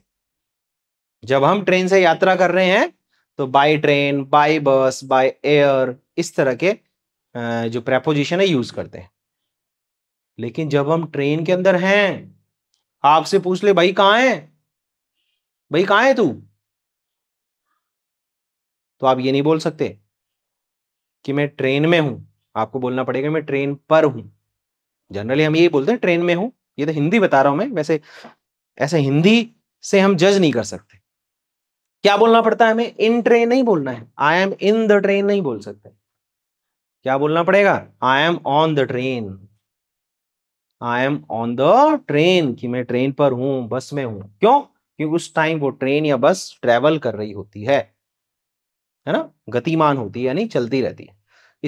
जब हम ट्रेन से यात्रा कर रहे हैं तो by train by bus by air इस तरह के जो प्रेपोजिशन है यूज करते हैं लेकिन जब हम ट्रेन के अंदर हैं आपसे पूछ ले भाई कहाँ है भाई कहाँ है तू तो आप ये नहीं बोल सकते कि मैं ट्रेन में हूं आपको बोलना पड़ेगा मैं ट्रेन पर हूं जनरली हम ये बोलते हैं ट्रेन में हूं ये तो हिंदी बता रहा हूं मैं वैसे ऐसे हिंदी से हम जज नहीं कर सकते क्या बोलना पड़ता है हमें इन ट्रेन नहीं बोलना है I am in the train नहीं बोल सकते क्या बोलना पड़ेगा I am on the train I am on the train कि मैं ट्रेन पर हूं बस में हूं क्यों क्योंकि उस टाइम वो ट्रेन या बस ट्रेवल कर रही होती है है ना गतिमान होती है यानी चलती रहती है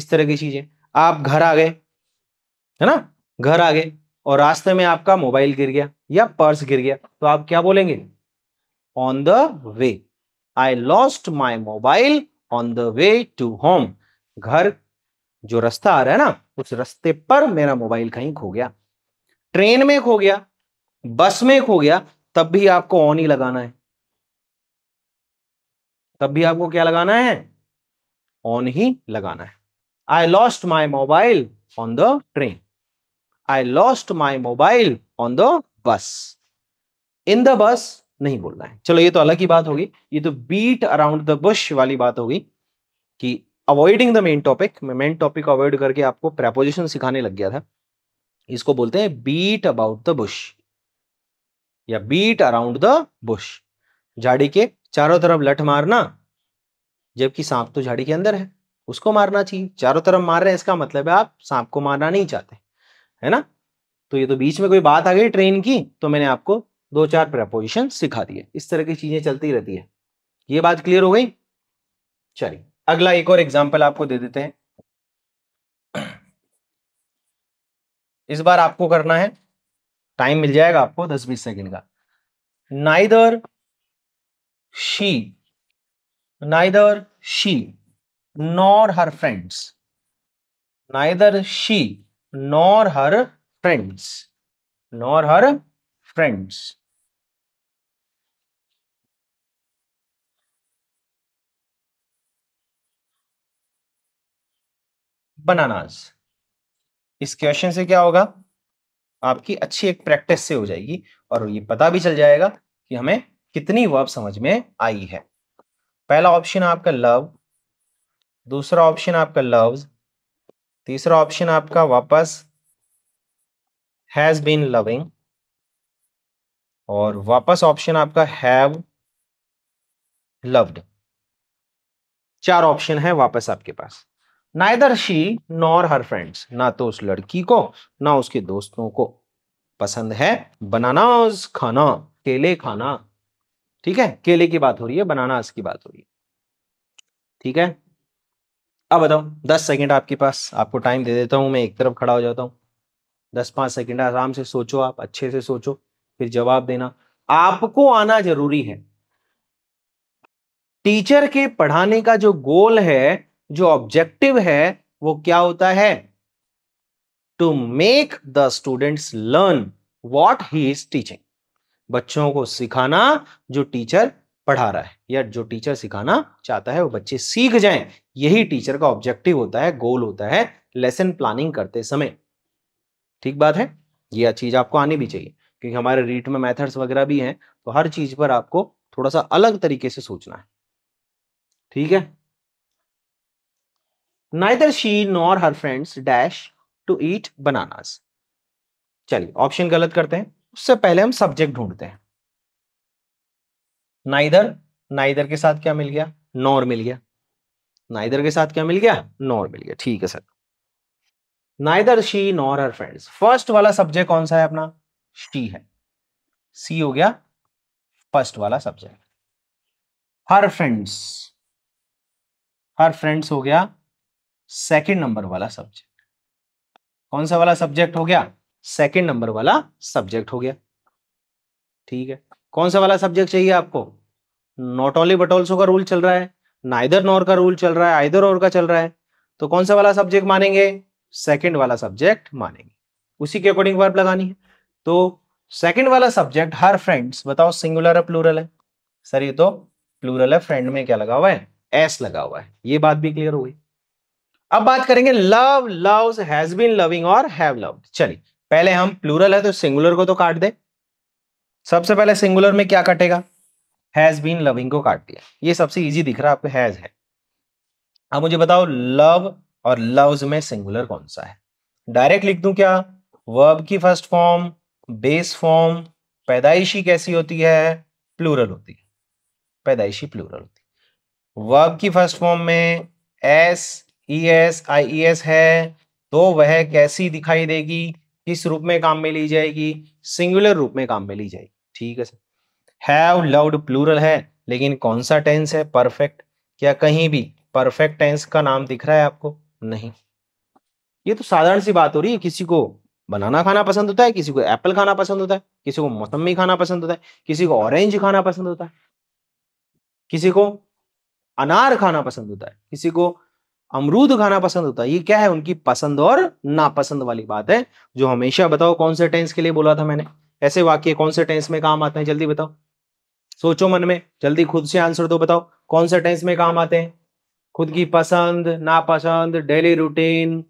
इस तरह की चीजें आप घर आ गए है ना घर आ गए और रास्ते में आपका मोबाइल गिर गया या पर्स गिर गया तो आप क्या बोलेंगे on the way I lost my mobile on the way to home घर जो रास्ता आ रहा है ना उस रास्ते पर मेरा मोबाइल कहीं खो गया ट्रेन में खो गया बस में खो गया तब भी आपको ऑन ही लगाना है तब भी आपको क्या लगाना है ऑन ही लगाना है I lost my mobile on the train I lost my mobile on the bus in the bus नहीं बोलना है चलो ये तो अलग ही बात होगी ये तो बीट अराउंड द बुश वाली बात होगी कि अवॉइडिंग द मेन टॉपिक मैं मेन टॉपिक अवॉइड करके आपको प्रेपोजिशन सिखाने लग गया था इसको बोलते हैं बीट अबाउट द बुश या बीट अराउंड द बुश झाड़ी के चारों तरफ लठ मारना जबकि सांप तो झाड़ी के अंदर है उसको मारना चाहिए चारों तरफ मार रहे हैं इसका मतलब है आप सांप को मारना नहीं चाहते है ना तो ये तो बीच में कोई बात आ गई ट्रेन की तो मैंने आपको दो चार प्रपोजिशन सिखा दिए इस तरह की चीजें चलती रहती है ये बात क्लियर हो गई चलिए अगला एक और एग्जाम्पल आपको दे देते हैं इस बार आपको करना है टाइम मिल जाएगा आपको दस बीस सेकेंड का neither she neither she nor her friends neither she nor her friends nor her friends bananas इस क्वेश्चन से क्या होगा आपकी अच्छी एक प्रैक्टिस से हो जाएगी और ये पता भी चल जाएगा कि हमें कितनी वर्ब समझ में आई है पहला ऑप्शन आपका लव दूसरा ऑप्शन आपका लव्स तीसरा ऑप्शन आपका वापस हैज बीन लविंग और वापस ऑप्शन आपका हैव लव्ड चार ऑप्शन है वापस आपके पास neither she nor her friends ना तो उस लड़की को ना उसके दोस्तों को पसंद है बनानास खाना केले खाना ठीक है केले की बात हो रही है बनानास की बात हो रही है ठीक है अब बताओ दस सेकंड आपके पास आपको टाइम दे देता हूं मैं एक तरफ खड़ा हो जाता हूँ दस पांच सेकंड आराम से सोचो आप अच्छे से सोचो फिर जवाब देना आपको आना जरूरी है टीचर के पढ़ाने का जो गोल है जो ऑब्जेक्टिव है वो क्या होता है to make the students learn what he is teaching बच्चों को सिखाना जो टीचर पढ़ा रहा है या जो टीचर सिखाना चाहता है वो बच्चे सीख जाएं यही टीचर का ऑब्जेक्टिव होता है गोल होता है लेसन प्लानिंग करते समय ठीक बात है यह चीज आपको आनी भी चाहिए क्योंकि हमारे रीट में मेथड्स वगैरह भी हैं तो हर चीज पर आपको थोड़ा सा अलग तरीके से सोचना है ठीक है neither she nor her friends dash to eat bananas चलिए ऑप्शन गलत करते हैं उससे पहले हम सब्जेक्ट ढूंढते हैं नाइदर नाइदर के साथ क्या मिल गया नॉर मिल गया नाइदर के साथ क्या मिल गया नॉर मिल गया ठीक है sir neither she nor her friends first वाला सब्जेक्ट कौन सा है अपना शी है सी हो गया फर्स्ट वाला subject her friends her friends हो गया सेकंड नंबर वाला सब्जेक्ट कौन सा वाला सब्जेक्ट हो गया सेकंड नंबर वाला सब्जेक्ट हो गया ठीक है कौन सा वाला सब्जेक्ट चाहिए आपको नॉट ओनली बट ऑल्सो का रूल चल रहा है ना इधर नॉर का रूल चल रहा है आइधर और का चल रहा है तो कौन सा वाला सब्जेक्ट मानेंगे सेकेंड वाला सब्जेक्ट मानेंगे उसी के अकॉर्डिंग वर्ब लगानी है तो सेकेंड वाला सब्जेक्ट हर फ्रेंड्स बताओ सिंगुलर है प्लूरल है सर ये तो प्लूरल है फ्रेंड में क्या लगा हुआ है एस लगा हुआ है ये बात भी क्लियर हो गई अब बात करेंगे love loves has been loving और हैव लव्ड चलिए पहले हम प्लूरल है तो सिंगुलर को तो काट दे सबसे पहले सिंगुलर में क्या कटेगा हैज बीन लविंग को काट दिया ये सबसे इजी दिख रहा है आपको हैज है अब मुझे बताओ लव और लव्स में सिंगुलर कौन सा है डायरेक्ट लिख दूं क्या वर्ब की फर्स्ट फॉर्म बेस फॉर्म पैदाइशी कैसी होती है प्लूरल होती है पैदाइशी प्लूरल होती है वर्ब की फर्स्ट फॉर्म में S E S I S है तो वह कैसी दिखाई देगी किस रूप में काम में ली जाएगी सिंगुलर रूप में काम में ली जाएगी ठीक है सर हैव लव्ड प्लूरल है लेकिन कौन सा टेंस है परफेक्ट क्या कहीं भी परफेक्ट टेंस का नाम दिख रहा है आपको नहीं ये तो साधारण सी बात हो रही है किसी को बनाना खाना पसंद होता है किसी को एप्पल खाना पसंद होता है किसी को मौसमी खाना पसंद होता है किसी को ऑरेंज खाना पसंद होता है किसी को अनार खाना पसंद होता है किसी को अमरूद खाना पसंद होता है ये क्या है उनकी पसंद और नापसंद वाली बात है जो हमेशा बताओ कौन से टेंस के लिए बोला था मैंने ऐसे वाक्य कौन से टेंस में काम आते हैं जल्दी बताओ सोचो मन में जल्दी खुद से आंसर दो बताओ कौन से टेंस में काम आते हैं खुद की पसंद नापसंद डेली रूटीन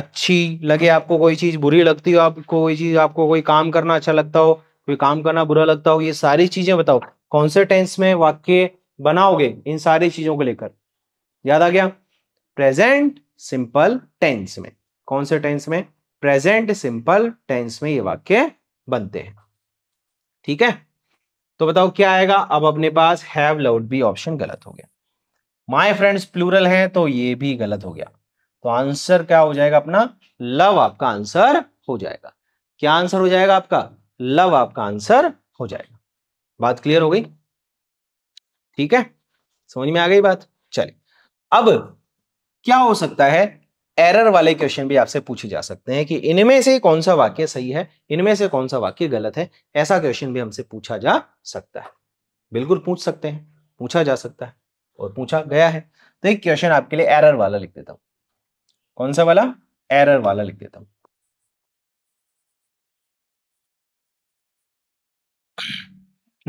अच्छी लगे आपको कोई चीज बुरी लगती हो आपको कोई चीज आपको कोई काम करना अच्छा लगता हो कोई काम करना बुरा लगता हो ये सारी चीजें बताओ कौन से टेंस में वाक्य बनाओगे इन सारी चीजों को लेकर याद आ गया प्रेजेंट सिंपल टेंस में कौन से टेंस में प्रेजेंट सिंपल टेंस में ये वाक्य बनते हैं ठीक है तो बताओ क्या आएगा अब अपने पास हैव लाउड बी ऑप्शन गलत हो गया माय फ्रेंड्स प्लूरल है तो ये भी गलत हो गया तो आंसर क्या हो जाएगा अपना लव आपका आंसर हो जाएगा क्या आंसर हो जाएगा आपका लव आपका आंसर हो जाएगा बात क्लियर हो गई ठीक है समझ में आ गई बात चलिए अब क्या हो सकता है एरर वाले क्वेश्चन भी आपसे पूछे जा सकते हैं कि इनमें से कौन सा वाक्य सही है इनमें से कौन सा वाक्य गलत है ऐसा क्वेश्चन भी हमसे पूछा जा सकता है बिल्कुल पूछ सकते हैं पूछा जा सकता है और पूछा गया है तो एक क्वेश्चन आपके लिए एरर वाला लिख देता हूं कौन सा वाला एरर वाला लिख देता हूं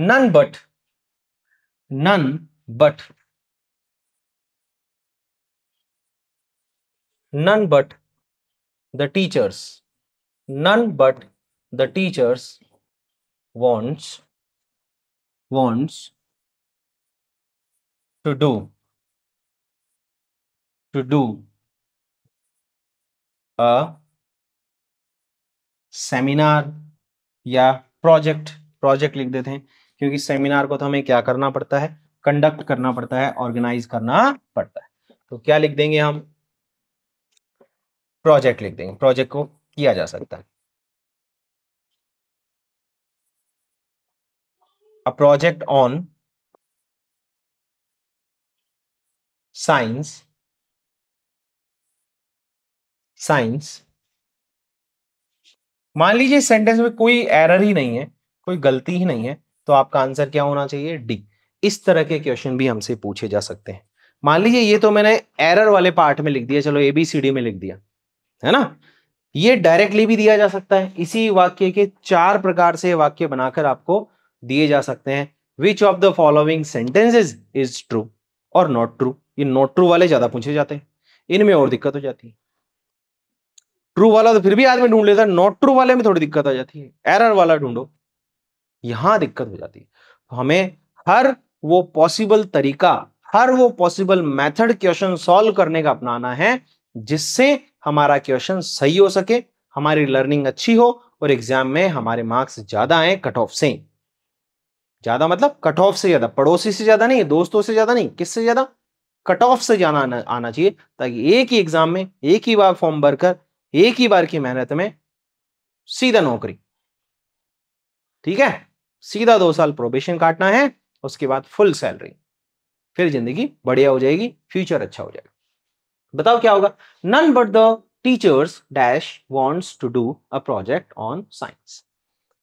none but none but none but the teachers none but the teachers wants wants to do to do a seminar या प्रोजेक्ट प्रोजेक्ट लिख देते हैं क्योंकि सेमिनार को तो हमें क्या करना पड़ता है कंडक्ट करना पड़ता है ऑर्गेनाइज करना पड़ता है तो क्या लिख देंगे हम प्रोजेक्ट लिख देंगे प्रोजेक्ट को किया जा सकता है a project on science science मान लीजिए सेंटेंस में कोई एरर ही नहीं है कोई गलती ही नहीं है तो आपका आंसर क्या होना चाहिए डी इस तरह के क्वेश्चन भी हमसे पूछे जा सकते हैं मान लीजिए ये तो मैंने एरर वाले पार्ट में लिख दिया चलो एबीसीडी में लिख दिया है ना ये डायरेक्टली भी दिया जा सकता है इसी वाक्य के चार प्रकार से वाक्य बनाकर आपको दिए जा सकते हैं which of the following sentences is true or not true ये नॉट ट्रू वाले ज्यादा पूछे जाते हैं इनमें और दिक्कत हो जाती है ट्रू वाला तो फिर भी आदमी ढूंढ लेता है नॉट ट्रू वाले में थोड़ी दिक्कत आ जाती है एरर वाला ढूंढो यहां दिक्कत हो जाती है तो हमें हर वो पॉसिबल तरीका हर वो पॉसिबल मेथड क्वेश्चन सॉल्व करने का अपनाना है जिससे हमारा क्वेश्चन सही हो सके हमारी लर्निंग अच्छी हो और एग्जाम में हमारे मार्क्स ज्यादा आए कट ऑफ से ज्यादा मतलब कट ऑफ से ज्यादा पड़ोसी से ज्यादा नहीं दोस्तों से ज्यादा नहीं किससे ज्यादा कट ऑफ से जाना आना, आना चाहिए ताकि एक ही एग्जाम में एक ही बार फॉर्म भरकर एक ही बार की मेहनत में सीधा नौकरी ठीक है सीधा दो साल प्रोबेशन काटना है उसके बाद फुल सैलरी फिर जिंदगी बढ़िया हो जाएगी फ्यूचर अच्छा हो जाएगा बताओ क्या होगा none but the teachers dash wants to do a project on science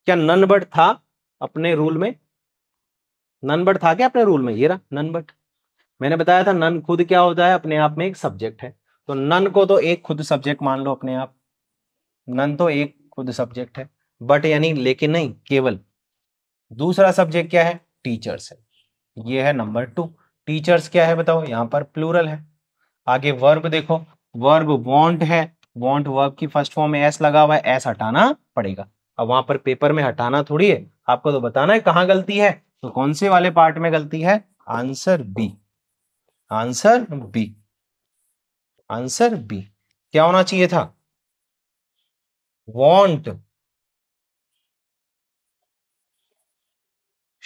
क्या नन बट था अपने रूल में नन बट था क्या अपने रूल में ये रहा नन बट मैंने बताया था नन खुद क्या होता है अपने आप में एक सब्जेक्ट है तो नन को तो एक खुद सब्जेक्ट मान लो अपने आप नन तो एक खुद सब्जेक्ट है बट यानी लेकिन नहीं केवल दूसरा सब्जेक्ट क्या है टीचर्स है ये है नंबर टू टीचर्स क्या है बताओ यहाँ पर प्लूरल है आगे वर्ब देखो वर्ब वॉन्ट है वॉन्ट वर्ब की फर्स्ट फॉर्म में एस लगा हुआ है एस हटाना पड़ेगा अब वहां पर पेपर में हटाना थोड़ी है आपको तो बताना है कहाँ गलती है तो कौन से वाले पार्ट में गलती है answer B answer B answer B क्या होना चाहिए था want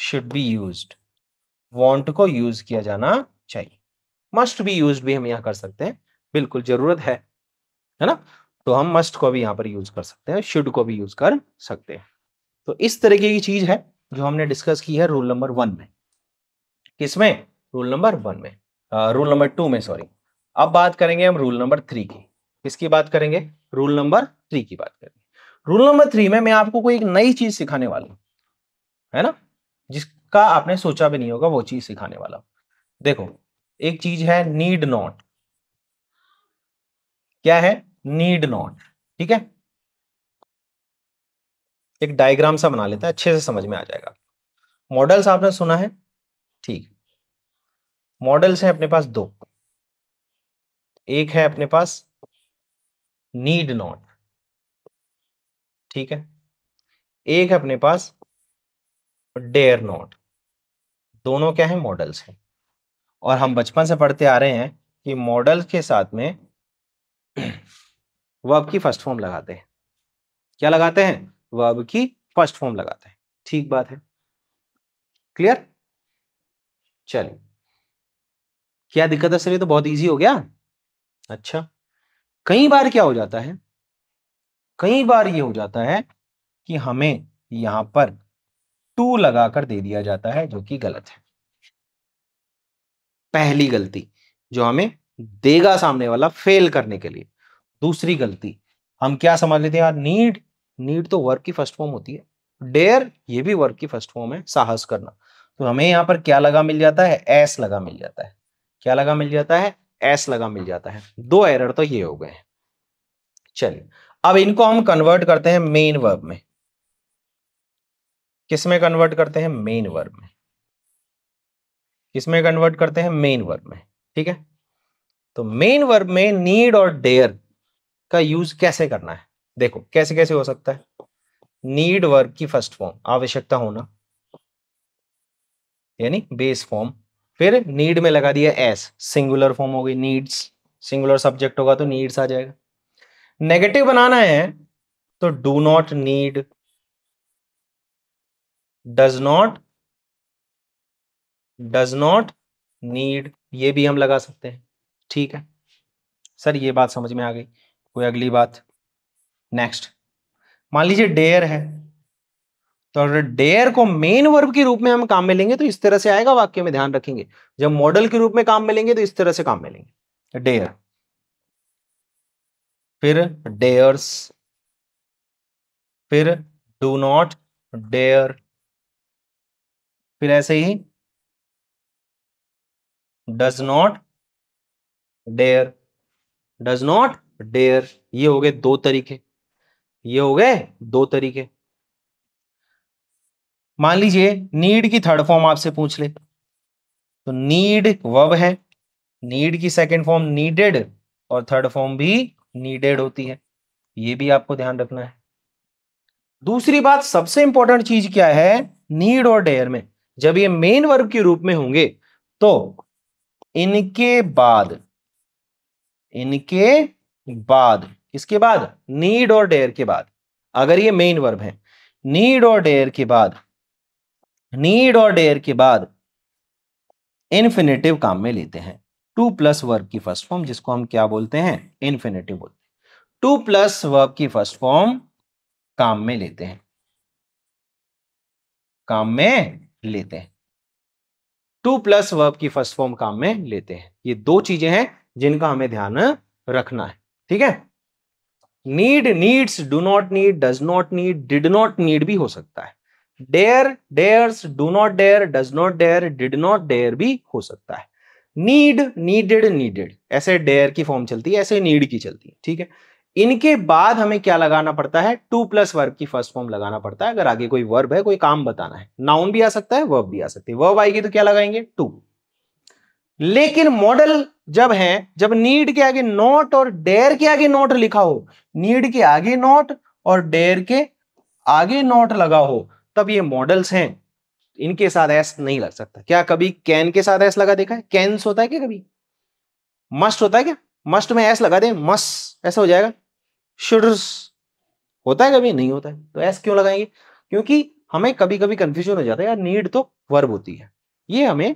should be use want को यूज किया जाना चाहिए मस्ट बी यूज भी हम यहाँ कर सकते हैं बिल्कुल जरूरत है है ना तो हम मस्ट को भी यहाँ पर यूज कर सकते हैं शुड को भी यूज कर सकते हैं तो इस तरीके की चीज है जो हमने डिस्कस की है रूल नंबर वन में किसमें रूल नंबर वन में रूल नंबर टू में सॉरी अब बात करेंगे हम रूल नंबर थ्री की किसकी बात करेंगे रूल नंबर थ्री की बात करेंगे रूल नंबर थ्री में मैं आपको कोई एक नई चीज सिखाने वाला हूँ है ना जिसका आपने सोचा भी नहीं होगा वो चीज सिखाने वाला देखो एक चीज है नीड नॉट क्या है नीड नॉट ठीक है एक डायग्राम सा बना लेते हैं अच्छे से समझ में आ जाएगा मॉडल्स आपने सुना है ठीक मॉडल्स हैं अपने पास दो एक है अपने पास नीड नॉट ठीक है एक है अपने पास डेयर नॉट दोनों क्या है मॉडल्स हैं और हम बचपन से पढ़ते आ रहे हैं कि मॉडल के साथ में वर्ब (clears throat) की फर्स्ट फॉर्म लगाते हैं क्या लगाते हैं वर्ब की फर्स्ट फॉर्म लगाते हैं ठीक बात है क्लियर चलिए क्या दिक्कत है सर ये तो बहुत इजी हो गया अच्छा कई बार क्या हो जाता है कई बार ये हो जाता है कि हमें यहां पर टू लगाकर दे दिया जाता है जो कि गलत है पहली गलती जो हमें देगा सामने वाला फेल करने के लिए दूसरी गलती हम क्या समझ लेते हैं यार नीड नीड तो वर्क की फर्स्ट फॉर्म होती है डेयर ये भी वर्क की फर्स्ट फॉर्म है साहस करना तो हमें यहां पर क्या लगा मिल जाता है एस लगा मिल जाता है क्या लगा मिल जाता है एस लगा मिल जाता है दो एरर तो ये हो गए हैं चलिए अब इनको हम कन्वर्ट करते हैं मेन वर्ब में किसमें कन्वर्ट करते हैं मेन वर्ब में किसमें कन्वर्ट करते हैं मेन वर्ब में ठीक है तो मेन वर्ब में नीड और डेयर का यूज कैसे करना है देखो कैसे कैसे हो सकता है नीड वर्ब की फर्स्ट फॉर्म आवश्यकता होना यानी बेस फॉर्म फिर नीड में लगा दिया एस सिंगुलर फॉर्म हो गई नीड्स सिंगुलर सब्जेक्ट होगा तो नीड्स आ जाएगा नेगेटिव बनाना है तो do not need does not does not need ये भी हम लगा सकते हैं ठीक है सर ये बात समझ में आ गई कोई अगली बात नेक्स्ट मान लीजिए डेयर है तो अगर डेयर को मेन वर्ब के रूप में हम काम में लेंगे तो इस तरह से आएगा वाक्य में ध्यान रखेंगे जब मॉडल के रूप में काम में लेंगे तो इस तरह से काम में लेंगे डेयर फिर डेयर्स फिर डू नॉट डेयर फिर ऐसे ही does not dare does not dare ये हो गए दो तरीके ये हो गए दो तरीके मान लीजिए नीड की थर्ड फॉर्म आपसे पूछ ले तो नीड वब है नीड की सेकेंड फॉर्म नीडेड और थर्ड फॉर्म भी नीडेड होती है ये भी आपको ध्यान रखना है दूसरी बात सबसे इंपॉर्टेंट चीज क्या है नीड और डेयर में जब ये मेन वर्ग के रूप में होंगे तो इनके बाद इनके बाद किसके बाद नीड और डेयर के बाद अगर ये मेन वर्ब है नीड और डेयर के बाद नीड और डेयर के बाद इन्फिनेटिव काम में लेते हैं टू प्लस वर्ब की फर्स्ट फॉर्म जिसको हम क्या बोलते हैं इन्फिनेटिव बोलते हैं टू प्लस वर्ब की फर्स्ट फॉर्म काम में लेते हैं काम में लेते हैं टू प्लस वर्ब की फर्स्ट फॉर्म काम में लेते हैं ये दो चीजें हैं जिनका हमें ध्यान रखना है ठीक है need needs do not need does not need did not need भी हो सकता है dare dares do not dare does not dare did not dare भी हो सकता है नीड नीडेड नीडेड ऐसे डेयर की फॉर्म चलती है ऐसे नीड की चलती है ठीक है इनके बाद हमें क्या लगाना पड़ता है टू प्लस वर्ब की फर्स्ट फॉर्म लगाना पड़ता है अगर आगे कोई वर्ब है कोई काम बताना है नाउन भी आ सकता है वर्ब भी आ सकती है वर्ब आएगी तो क्या लगाएंगे टू लेकिन मॉडल जब है जब नीड के आगे नॉट और डेयर के आगे नॉट लिखा हो नीड के आगे नॉट और डेयर के आगे नॉट लगा हो तब ये मॉडल्स हैं इनके साथ एस नहीं लग सकता क्या कभी कैन के साथ एस लगा देखा है कैंस होता है क्या कभी मस्ट होता है क्या मस्ट में एस लगा दे मस ऐसा हो जाएगा शुडर्स होता है कभी नहीं होता है तो एस क्यों लगाएंगे क्योंकि हमें कभी कभी कंफ्यूजन हो जाता है यार नीड तो वर्ब होती है ये हमें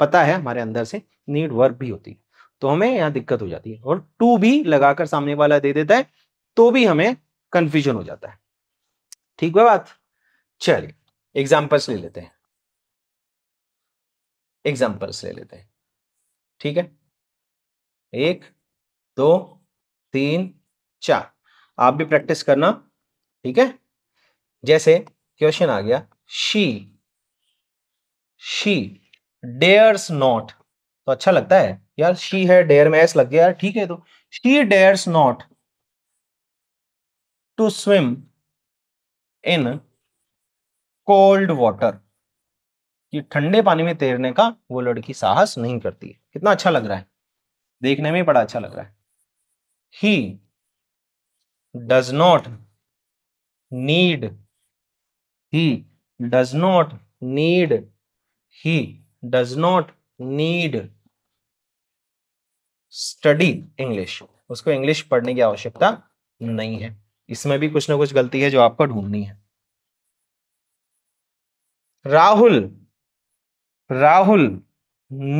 पता है हमारे अंदर से नीड वर्ब भी होती है तो हमें यहाँ दिक्कत हो जाती है और टू भी लगाकर सामने वाला दे देता है तो भी हमें कंफ्यूजन हो जाता है ठीक है बात चलिए एग्जाम्पल्स ले लेते हैं एग्जाम्पल्स ले लेते हैं ठीक है एक दो तीन चार आप भी प्रैक्टिस करना ठीक है जैसे क्वेश्चन आ गया शी शी डेयर्स नॉट तो अच्छा लगता है यार शी है डेयर में एस लग गया यार ठीक है तो she dares not to swim in cold water कि ठंडे पानी में तैरने का वो लड़की साहस नहीं करती है कितना अच्छा लग रहा है देखने में बड़ा अच्छा लग रहा है he does not need he does not need he does not need study English उसको इंग्लिश पढ़ने की आवश्यकता नहीं है इसमें भी कुछ ना कुछ गलती है जो आपको ढूंढनी है Rahul Rahul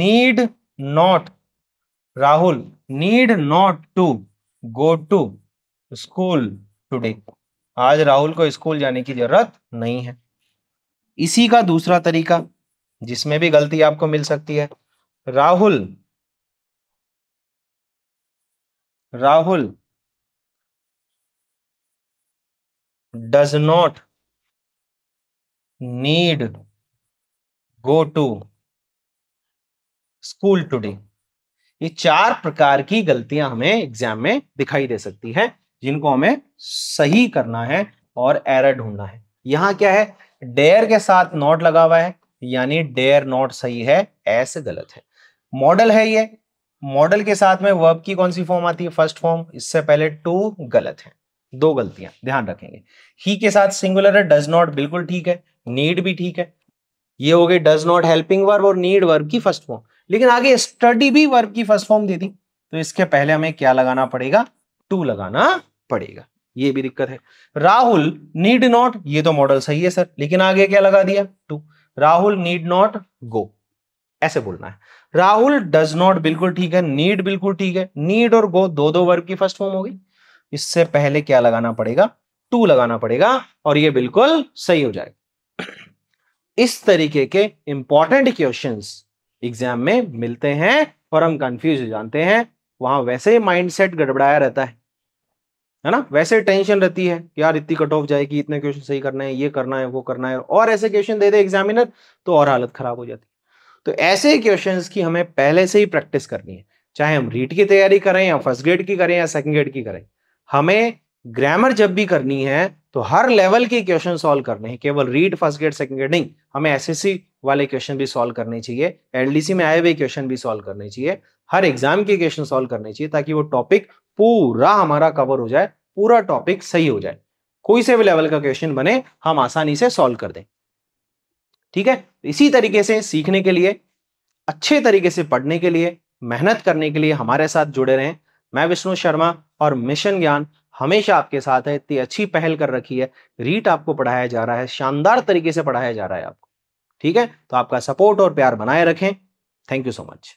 need not Rahul need not to go to school today आज राहुल को स्कूल जाने की जरूरत नहीं है इसी का दूसरा तरीका जिसमें भी गलती आपको मिल सकती है Rahul Rahul does not need go to school today ये चार प्रकार की गलतियां हमें एग्जाम में दिखाई दे सकती है जिनको हमें सही करना है और एरर ढूंढना है यहाँ क्या है डेयर के साथ नॉट लगा हुआ है यानी डेयर नॉट सही है ऐसे गलत है मॉडल है ये मॉडल के साथ में वर्ब की कौन सी फॉर्म आती है फर्स्ट फॉर्म इससे पहले टू गलत है दो गलतियां ध्यान रखेंगे ही के साथ सिंगुलर है डज नॉट बिल्कुल ठीक है नीड भी ठीक है ये हो गई डज नॉट हेल्पिंग वर्ब और नीड वर्ब की फर्स्ट फॉर्म लेकिन आगे स्टडी भी वर्ब की फर्स्ट फॉर्म दे दी तो इसके पहले हमें क्या लगाना पड़ेगा टू लगाना पड़ेगा ये भी दिक्कत है राहुल नीड नॉट ये तो मॉडल सही है सर लेकिन आगे क्या लगा दिया to Rahul need not go ऐसे बोलना है राहुल डज नॉट बिल्कुल ठीक है नीड बिल्कुल ठीक है नीड और गो दो दो वर्ग की फर्स्ट फॉर्म होगी इससे पहले क्या लगाना पड़ेगा टू लगाना पड़ेगा और ये बिल्कुल सही हो जाएगा इस तरीके के इंपॉर्टेंट क्वेश्चन एग्जाम में मिलते हैं और हम कंफ्यूज हो जानते हैं वहां वैसे ही माइंडसेट गड़बड़ाया रहता है है ना वैसे टेंशन रहती है यार इतनी कट ऑफ जाएगी इतने क्वेश्चन सही करना है ये करना है वो करना है और ऐसे क्वेश्चन दे दे एग्जामिनर तो और हालत खराब हो जाती है तो ऐसे क्वेश्चन की हमें पहले से ही प्रैक्टिस करनी है चाहे हम रीट की तैयारी करें या फर्स्ट ग्रेड की करें या सेकेंड ग्रेड की करें हमें ग्रामर जब भी करनी है तो हर लेवल के क्वेश्चन सॉल्व करने हैं केवल REET first grade second grade नहीं हमें एसएससी वाले क्वेश्चन भी सॉल्व करने चाहिए एलडीसी में आए हुए क्वेश्चन भी सॉल्व करने चाहिए हर एग्जाम के क्वेश्चन सॉल्व करने चाहिए ताकि वो टॉपिक पूरा हमारा कवर हो जाए पूरा टॉपिक सही हो जाए कोई से भी लेवल का क्वेश्चन बने हम आसानी से सॉल्व कर दें ठीक है इसी तरीके से सीखने के लिए अच्छे तरीके से पढ़ने के लिए मेहनत करने के लिए हमारे साथ जुड़े रहें मैं विष्णु शर्मा और मिशन ज्ञान हमेशा आपके साथ है इतनी अच्छी पहल कर रखी है रीट आपको पढ़ाया जा रहा है शानदार तरीके से पढ़ाया जा रहा है आपको ठीक है तो आपका सपोर्ट और प्यार बनाए रखें थैंक यू सो मच